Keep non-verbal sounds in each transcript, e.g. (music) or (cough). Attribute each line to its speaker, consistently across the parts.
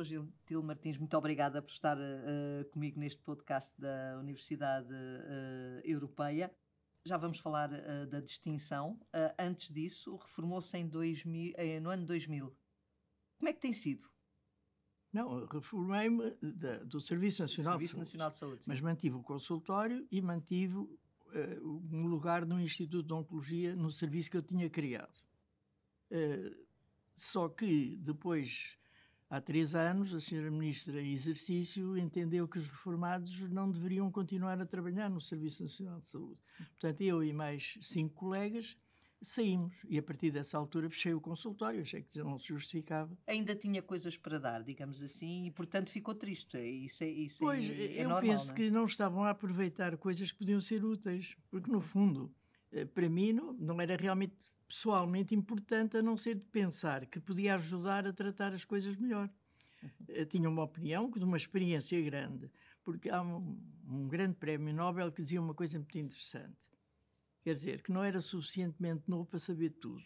Speaker 1: professor Gil Martins, muito obrigada por estar uh, comigo neste podcast da Universidade uh, Europeia. Já vamos falar uh, da distinção. antes disso, reformou-se em 2000, no ano 2000.
Speaker 2: Como é que tem sido? Não, reformei-me do Serviço Nacional, Serviço de, Saúde, Nacional de Saúde. Mas mantive o consultório e mantive uh, um lugar no Instituto de Oncologia, no serviço que eu tinha criado. Uh, só que depois Há três anos, a senhora ministra em exercício entendeu que os reformados não deveriam continuar a trabalhar no Serviço Nacional de Saúde. Portanto, eu e mais cinco colegas saímos e a partir dessa altura fechei o consultório, achei que já não se justificava. Ainda tinha coisas para
Speaker 1: dar, digamos assim, e portanto ficou triste. Isso é, isso é pois, é, é eu normal, penso não é? que
Speaker 2: não estavam a aproveitar coisas que podiam ser úteis, porque no fundo eh, para mim não, era realmente pessoalmente importante a não ser de pensar que podia ajudar a tratar as coisas melhor. Uhum. Eu tinha uma opinião de uma experiência grande, porque há um, um, grande prémio Nobel que dizia uma coisa muito interessante. Quer dizer, que não era suficientemente novo para saber tudo.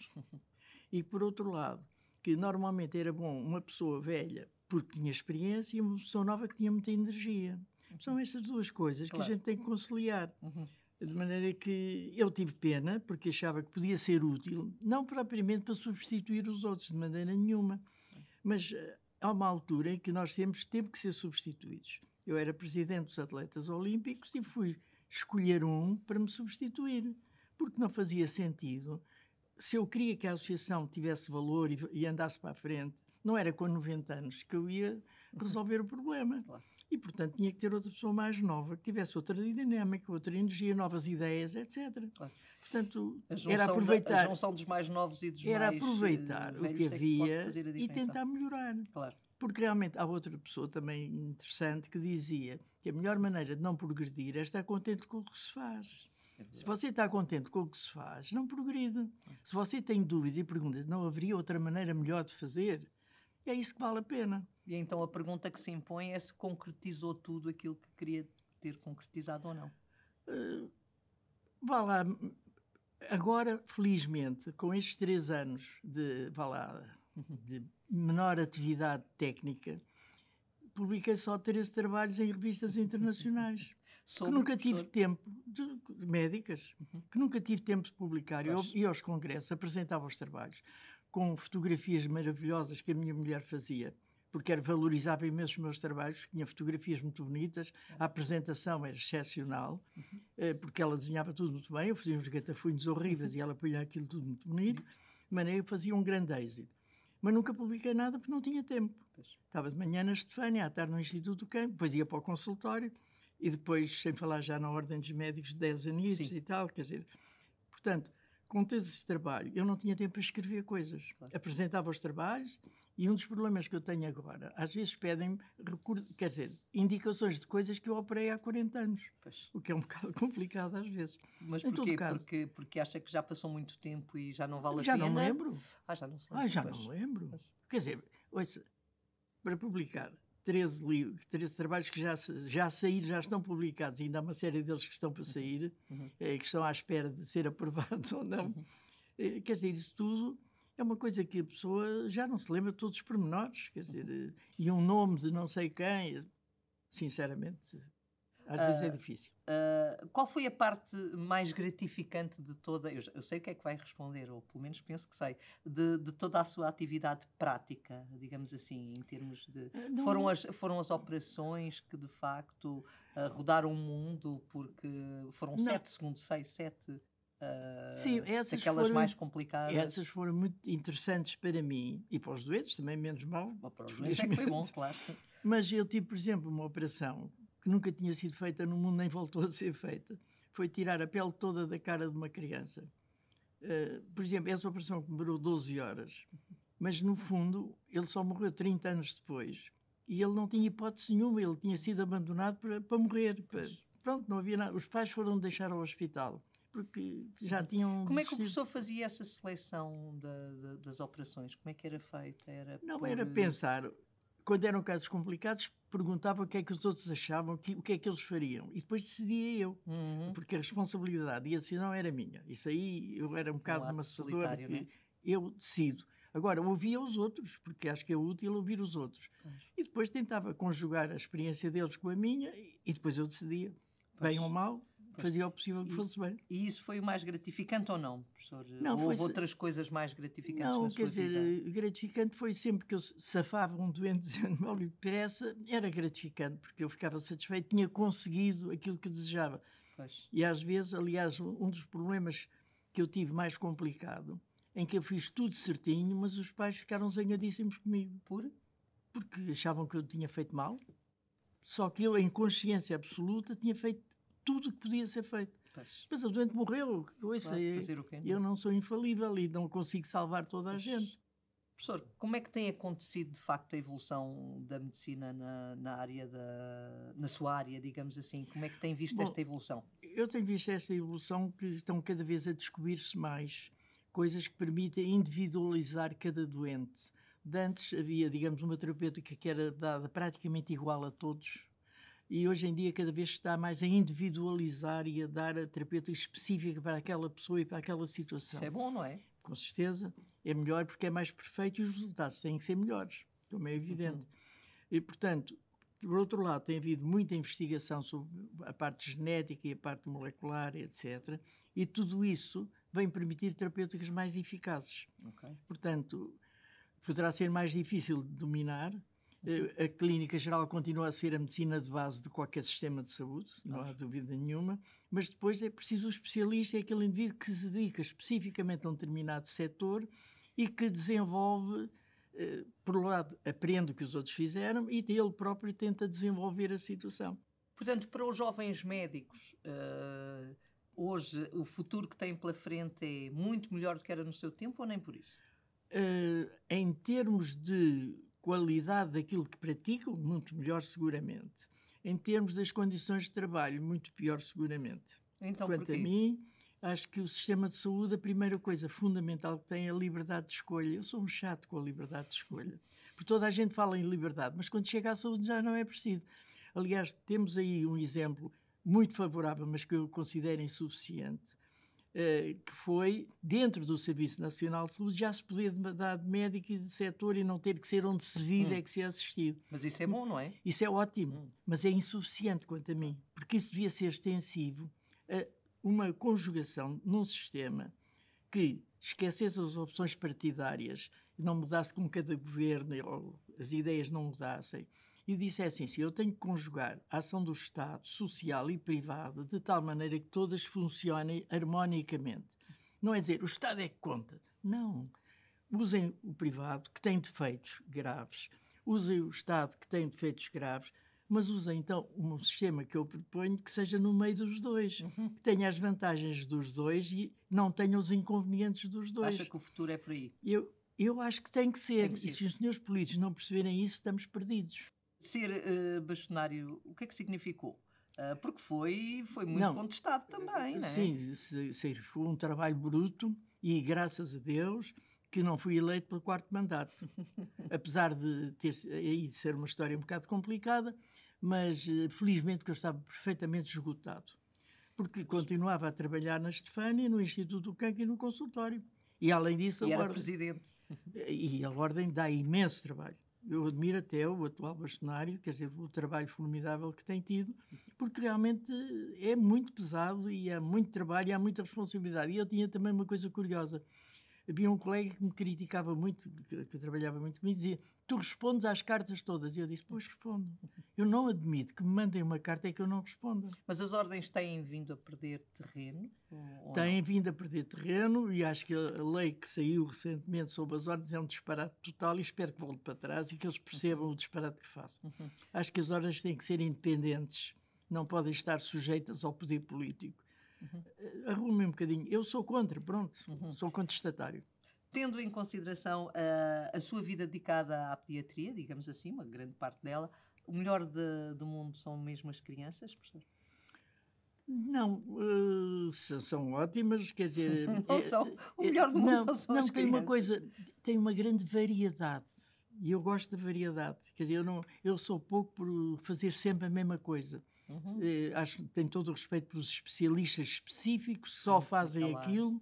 Speaker 2: E, por outro lado, que normalmente era bom uma pessoa velha porque tinha experiência e uma pessoa nova que tinha muita energia. São uhum. estas duas coisas que a gente tem que conciliar. Uhum. De maneira que eu tive pena, porque achava que podia ser útil, não propriamente para substituir os outros, de maneira nenhuma, mas eh, há uma altura em que nós temos tempo que ser substituídos. Eu era presidente dos atletas olímpicos e fui escolher um para me substituir, porque não fazia sentido. Se eu queria que a associação tivesse valor e, andasse para a frente, não era com 90 anos que eu ia resolver o problema. Claro. E, portanto, tinha que ter outra pessoa mais nova, que tivesse outra dinâmica, outra energia, novas ideias, etc. Claro. Portanto, era aproveitar. Da, a
Speaker 1: dos mais novos e dos era mais Era aproveitar eh, o que é havia que e tentar
Speaker 2: melhorar. Claro. Porque realmente há outra pessoa também interessante que dizia que a melhor maneira de não progredir é estar contente com o que se faz. É se você está contente com o que se faz, não progride. Se você tem dúvidas e perguntas, não haveria outra maneira melhor de fazer? É isso que vale a pena. E então a pergunta que se impõe é se concretizou tudo aquilo que
Speaker 1: queria ter concretizado ou não.
Speaker 2: Uh, vá lá, agora, felizmente, com estes três anos de, vá lá, de menor atividade técnica, publiquei só 13 trabalhos em revistas internacionais. Sobre que nunca tive tempo, de, de médicas, uhum. que nunca tive tempo de publicar. Eu ia aos congressos, apresentava os trabalhos, com fotografias maravilhosas que a minha mulher fazia porque era, valorizava imenso os meus trabalhos, tinha fotografias muito bonitas, a apresentação era excepcional, eh, porque ela desenhava tudo muito bem, eu fazia uns gatafunhos horríveis e ela punha aquilo tudo muito bonito, de maneira que eu fazia um grande êxito. Mas nunca publiquei nada porque não tinha tempo. Estava de manhã na Estefânia, à tarde no Instituto do Campo, depois ia para o consultório e depois, sem falar já na Ordem dos Médicos, 10 anitos e tal, quer dizer... Portanto, com todo esse trabalho, eu não tinha tempo para escrever coisas. Claro. Apresentava os trabalhos, e um dos problemas que eu tenho agora, às vezes pedem-me, quer dizer, indicações de coisas que eu operei há 40 anos. Pois. O que é um (laughs) bocado complicado às vezes. Mas porquê? Caso, porque, porque acha que já passou muito tempo e já não vale a pena? Já não lembro.
Speaker 1: Ah, já não se lembra. Ah, já pois. não
Speaker 2: lembro. Pois. Quer dizer, ouça, para publicar 13, livros, 13 trabalhos que já, já saíram, já estão publicados, ainda há uma série deles que estão para sair, uhum. Eh, que estão à espera de ser (laughs) aprovados ou não. Uhum. Eh, quer dizer, isso tudo é uma coisa que a pessoa já não se lembra de todos os pormenores, quer dizer, uhum. eh, e um nome de não sei quem, eh, sinceramente, às uh, vezes é ah, difícil. Uh, qual foi a parte mais gratificante de toda,
Speaker 1: eu, eu, sei o que é que vai responder, ou pelo menos penso que sei, de, de toda a sua atividade prática, digamos assim, em termos de... Ah, não, foram, é as, foram as operações que, de facto, uh, rodaram o mundo, porque foram não. sete, segundo sei, sete ah, Sim, essas aquelas foram, mais complicadas. Essas
Speaker 2: foram muito interessantes para mim e para os doentes, também menos mal. Para os doentes é que foi bom, claro. Mas eu tive, por exemplo, uma operação que nunca tinha sido feita no mundo, nem voltou a ser feita. Foi tirar a pele toda da cara de uma criança. Uh, por exemplo, essa operação que demorou 12 horas, mas no fundo ele só morreu 30 anos depois. E ele não tinha hipótese nenhuma, ele tinha sido abandonado para, para morrer. Para, pronto, não havia nada. Os pais foram deixar ao hospital porque já tinham. Como é que o
Speaker 1: professor fazia essa seleção da, da, das operações? Como é que era feita? Era Não, por... era pensar.
Speaker 2: Quando eram casos complicados, perguntava o que é que os outros achavam, que, o que é que eles fariam. E depois decidia eu, uhum. porque a responsabilidade e assim não era minha. Isso aí eu era um bocado amassador. É? Eu decido. Agora, ouvia os outros, porque acho que é útil ouvir os outros. Pois. E depois tentava conjugar a experiência deles com a minha e depois eu decidia, pois. bem ou mal fazia o possível que fosse
Speaker 1: bem. E isso foi o mais gratificante ou não, professor? Não, ou houve foi... outras coisas mais gratificantes não, na sua vida? quer eh,
Speaker 2: dizer, gratificante foi sempre que eu safava um doente (laughs) dizendo mal lhe depressa, era gratificante, porque eu ficava satisfeito, tinha conseguido aquilo que desejava. Pois. E às vezes, aliás, um dos problemas que eu tive mais complicado, em que eu fiz tudo certinho, mas os pais ficaram zangadíssimos comigo. Por? Porque achavam que eu tinha feito mal, só que eu, em consciência absoluta, tinha feito tudo o que podia ser feito. Pois. Mas o doente morreu, Isso claro, é? eu não sou infalível e não consigo salvar toda pois. a gente. Professor, como é que tem
Speaker 1: acontecido de facto a evolução da medicina na, na área da na sua área,
Speaker 2: digamos assim? Como é que tem visto Bom, esta evolução? Eu tenho visto esta evolução que estão cada vez a descobrir-se mais coisas que permitem individualizar cada doente. De antes havia, digamos, uma terapêutica que era dada praticamente igual a todos, e hoje em dia cada vez está mais a individualizar e a dar a terapêutica específica para aquela pessoa e para aquela situação. Isso é bom, não é? Com certeza. É melhor porque é mais perfeito e os resultados têm que ser melhores, como é evidente. Uhum. E, portanto, por outro lado, tem havido muita investigação sobre a parte genética e a parte molecular, etc. E tudo isso vem permitir terapêuticas mais eficazes. Okay. Portanto, poderá ser mais difícil de dominar, eh, a clínica geral continua a ser a medicina de base de qualquer sistema de saúde, não há dúvida nenhuma, mas depois é preciso o especialista, é aquele indivíduo que se dedica especificamente a um determinado setor e que desenvolve, eh, por um lado, aprende o que os outros fizeram e ele próprio tenta desenvolver a situação.
Speaker 1: Portanto, para os jovens médicos, eh, hoje o futuro que têm pela frente é muito melhor do que era no seu tempo ou nem por isso?
Speaker 2: em termos de qualidade daquilo que praticam, muito melhor, seguramente. Em termos das condições de trabalho, muito pior, seguramente. Então, Quanto a mim, acho que o sistema de saúde, a primeira coisa fundamental que tem é a liberdade de escolha. Eu sou um chato com a liberdade de escolha. Porque toda a gente fala em liberdade, mas quando chega à saúde já não é preciso. Aliás, temos aí um exemplo muito favorável, mas que eu considero insuficiente, eh, que foi dentro do Serviço Nacional de Saúde já se poder dar de médico e de setor e não ter que ser onde se vive hum. é que se é assistido. Mas isso é bom, não é? Isso é ótimo, hum. mas é insuficiente quanto a mim, porque isso devia ser extensivo a uma conjugação num sistema que esquecesse as opções partidárias e não mudasse com cada governo, as ideias não mudassem, e dissessem é assim: eu tenho que conjugar a ação do Estado, social e privada, de tal maneira que todas funcionem harmonicamente. Não é dizer o Estado é que conta. Não. Usem o privado, que tem defeitos graves, usem o Estado, que tem defeitos graves, mas usem então um sistema que eu proponho que seja no meio dos dois, uhum. que tenha as vantagens dos dois e não tenha os inconvenientes dos dois. Acha que o futuro é por aí? Eu, eu acho que tem que ser. Tem que ser. E se os senhores políticos não perceberem isso, estamos perdidos. Ser
Speaker 1: uh, bastonário, o que é que significou?
Speaker 2: Uh, porque foi, foi muito não,
Speaker 1: contestado também, eh, não é? Sim,
Speaker 2: se, se foi um trabalho bruto e graças a Deus que não fui eleito pelo quarto mandato. (laughs) Apesar de ter, aí ser uma história um bocado complicada, mas eh, felizmente que eu estava perfeitamente esgotado. Porque continuava a trabalhar na Estefânia, no Instituto do Câncer e no consultório. E além disso, e a era ordem, presidente. E a ordem dá imenso trabalho eu admiro até o atual bastonário, quer dizer, o trabalho formidável que tem tido, porque realmente é muito pesado e há muito trabalho e há muita responsabilidade. E eu tinha também uma coisa curiosa. Havia um colega que me criticava muito, que, que trabalhava muito comigo, dizia: Tu respondes às cartas todas. E eu disse: Pois respondo. Eu não admito que me mandem uma carta e que eu não responda.
Speaker 1: Mas as ordens têm vindo a perder terreno? Têm não?
Speaker 2: vindo a perder terreno e acho que a lei que saiu recentemente sobre as ordens é um disparate total e espero que volte para trás e que eles percebam o disparate que façam. Uhum. Acho que as ordens têm que ser independentes, não podem estar sujeitas ao poder político uhum. Eh, arrume um bocadinho. Eu sou contra, pronto, uhum. sou contestatário.
Speaker 1: Tendo em consideração a, eh, a sua vida dedicada à pediatria, digamos assim, uma grande parte dela, o melhor de, do mundo são mesmo as crianças,
Speaker 2: professor? Não, uh, são ótimas, quer dizer. (laughs) não são. O melhor do mundo não, não são Não, tem crianças. uma coisa, tem uma grande variedade. E eu gosto da variedade. Quer dizer, eu, não, eu sou pouco por fazer sempre a mesma coisa. Uhum. Eh, acho que tenho todo o respeito pelos especialistas específicos, só fazem aquilo,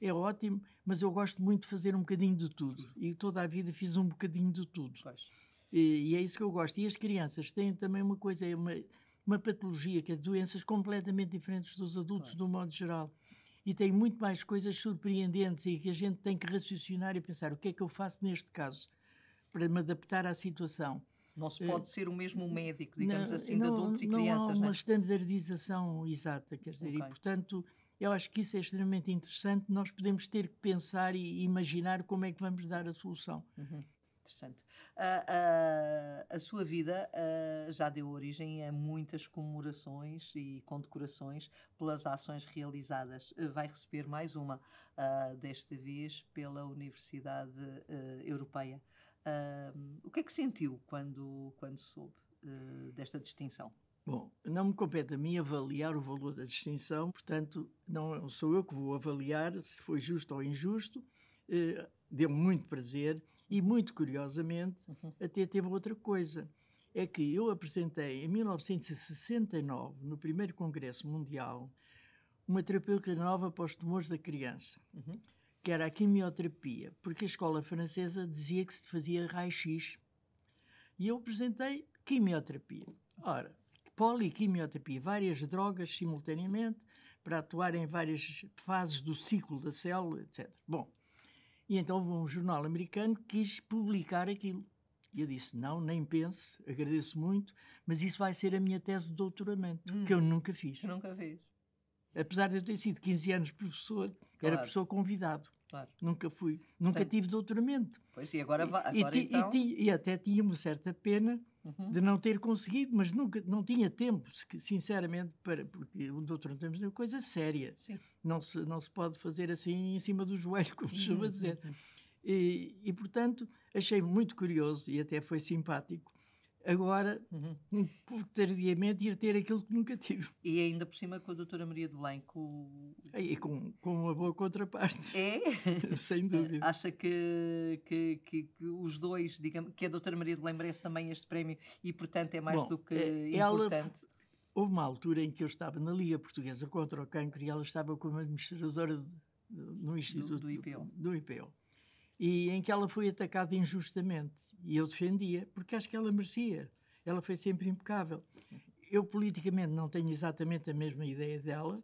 Speaker 2: é ótimo, mas eu gosto muito de fazer um bocadinho de tudo. E toda a vida fiz um bocadinho de tudo. E, e, é isso que eu gosto. E as crianças têm também uma coisa, é uma, uma patologia, que é doenças completamente diferentes dos adultos, claro. do modo geral. E tem muito mais coisas surpreendentes e que a gente tem que raciocinar e pensar: o que é que eu faço neste caso para me adaptar à situação? Não se eh, pode ser o mesmo médico, digamos não, assim, de não, adultos e não crianças. Há é? uma né? standardização exata, quer dizer, okay. e portanto eu acho que isso é extremamente interessante. Nós podemos ter que pensar e imaginar como é que vamos dar a solução. Uhum. Interessante.
Speaker 1: A, a, sua vida eh, já deu origem a muitas comemorações e condecorações pelas ações realizadas. Eh, vai receber mais uma, desta vez pela Universidade Europeia. Uh,
Speaker 2: o que é que sentiu quando, quando soube uh, desta distinção? Bom, não me compete a mim avaliar o valor da distinção, portanto, não sou eu que vou avaliar se foi justo ou injusto. Uh, Deu-me muito prazer e, muito curiosamente, uhum. até teve outra coisa. É que eu apresentei em 1969, no primeiro Congresso Mundial, uma terapêutica nova para os tumores da criança. Uhum que era a quimioterapia, porque a escola francesa dizia que se fazia raio-x. E eu apresentei quimioterapia. Ora, poliquimioterapia, várias drogas simultaneamente para atuar em várias fases do ciclo da célula, etc. Bom, e então um jornal americano quis publicar aquilo. E eu disse: não, nem pense, agradeço muito, mas isso vai ser a minha tese de doutoramento, hum, que eu nunca fiz. Nunca fiz. Apesar de eu ter sido 15 anos professor, claro. era professor convidado. Claro. Nunca fui, nunca Portanto, tive doutoramento. Pois, e agora, agora e, então... e, e até tinha uma certa pena uhum. de não ter conseguido, mas nunca, não tinha tempo, sinceramente, para, porque um doutoramento é uma coisa séria. Sim. Não, se, não se pode fazer assim em cima do joelho, (laughs) como se chama uhum. dizer. Uhum. E, e, portanto, achei muito curioso e até foi simpático agora, uhum. Hum, pouco tardiamente, ir ter aquilo que nunca tive. E ainda por cima com a doutora Maria do Belém, E com, com uma boa
Speaker 1: contraparte. É? (laughs)
Speaker 2: Sem (laughs) dúvida.
Speaker 1: Acha que, que, que, que os dois, digamos, que a doutora Maria do Belém merece também este prémio e, portanto, é mais Bom, do que eh, ela, importante?
Speaker 2: Houve uma altura em que eu estava na Liga Portuguesa contra o Cancro e ela estava como administradora no Instituto do, do IPO. Do, do IPO e em que ela foi atacada injustamente. E eu defendia, porque acho que ela merecia. Ela foi sempre impecável. Eu politicamente não tenho exatamente a mesma ideia dela,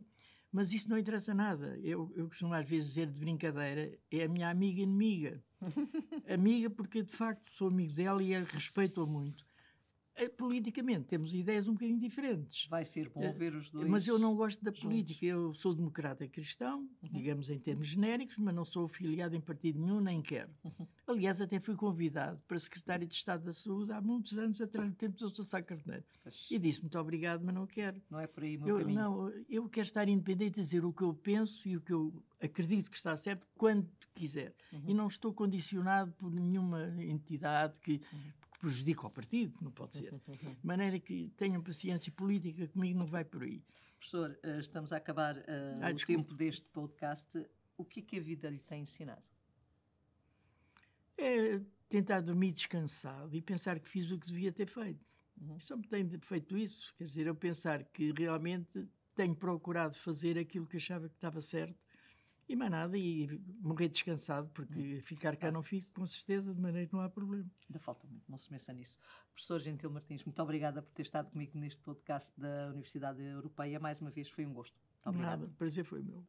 Speaker 2: mas isso não interessa nada. Eu, eu costumo às vezes dizer de brincadeira: é a minha amiga inimiga. (laughs) amiga, porque de facto sou amigo dela e a respeito-a muito. Eh, politicamente temos ideias um bocadinho diferentes. Vai ser bom ouvir eh, os dois. Mas eu não gosto da juntos. política. Eu sou democrata cristão, digamos em termos genéricos, mas não sou afiliado em partido nenhum, nem quero. (laughs) Aliás, até fui convidado para secretário de Estado da Saúde há muitos anos atrás, no tempo do Dr. Sá Carneiro. E disse muito obrigado, mas não quero. Não é por aí meu eu, caminho. Não, eu quero estar independente e dizer o que eu penso e o que eu acredito que está certo quando quiser. Uhum. E não estou condicionado por nenhuma entidade que uhum prejudica o partido, não pode ser. De (laughs) maneira que tenham paciência política comigo, não vai por aí.
Speaker 1: Professor, eh, estamos a acabar uh, ah, o desculpa. tempo deste podcast. O que é que a vida lhe tem ensinado?
Speaker 2: É tentar dormir descansado e pensar que fiz o que devia ter feito. Uhum. Só me tem feito isso, quer dizer, eu pensar que realmente tenho procurado fazer aquilo que achava que estava certo e mais nada, e morrer descansado, porque hum. ficar cá não fico, com certeza, de maneira que não há problema. Ainda
Speaker 1: falta muito, não se mexa nisso. Professor Gentil Martins, muito obrigada por ter estado comigo neste podcast da Universidade Europeia. Mais uma vez, foi um gosto. Muito obrigado. Nada,
Speaker 2: prazer foi meu.